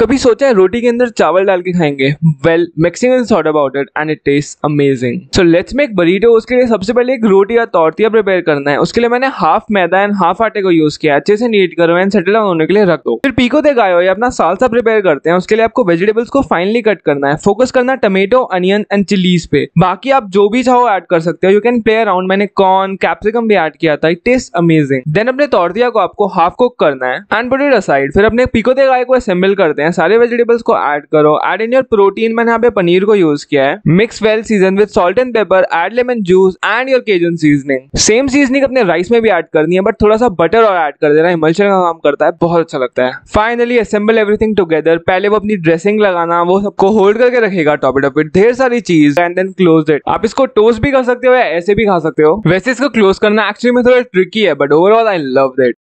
कभी सोचा है रोटी के अंदर चावल डाल के खाएंगे well maximum thought about it and it taste amazing so let's make burrito उसके लिए सबसे पहले एक रोटी या तौरतिया प्रिपेयर करना है उसके लिए मैंने हाफ मैदा एंड हाफ आटे को यूज किया अच्छे से नीट करो एंड सेटल डाउन होने के लिए रख दो फिर पीको दे गायो या अपना सालसा प्रिपेयर करते हैं उसके लिए आपको वेजिटेबल्स को फाइनली कट करना है फोकस करना टमेटो अनियन एंड चिलीज पे बाकी आप जो भी चाहो एड कर सकते हो यू कैन प्ले अराउंड मैंने कॉर्न कैप्सिकम भी एड किया था इट टेस्ट अमेजिंग देन अपने तौरतिया को आपको हाफ कुक करना है एंड पुट असाइड फिर अपने पीको दे गाय को असेंबल करते हैं हैं सारे वेजिटेबल्स को ऐड करो एड इन योर प्रोटीन मैंने यहाँ पे पनीर को यूज किया है mix well season with salt and pepper add lemon juice and your Cajun seasoning same seasoning अपने राइस में भी ऐड करनी है बट थोड़ा सा बटर और ऐड कर देना इमल्शन का काम करता है बहुत अच्छा लगता है फाइनली असेंबल एवरीथिंग टुगेदर पहले वो अपनी ड्रेसिंग लगाना वो सबको होल्ड करके रखेगा टॉप इट इट ढेर सारी चीज एंड देन क्लोज इट आप इसको टोस्ट भी कर सकते हो या ऐसे भी खा सकते हो वैसे इसको क्लोज करना एक्चुअली में थोड़ा ट्रिकी है but overall I love that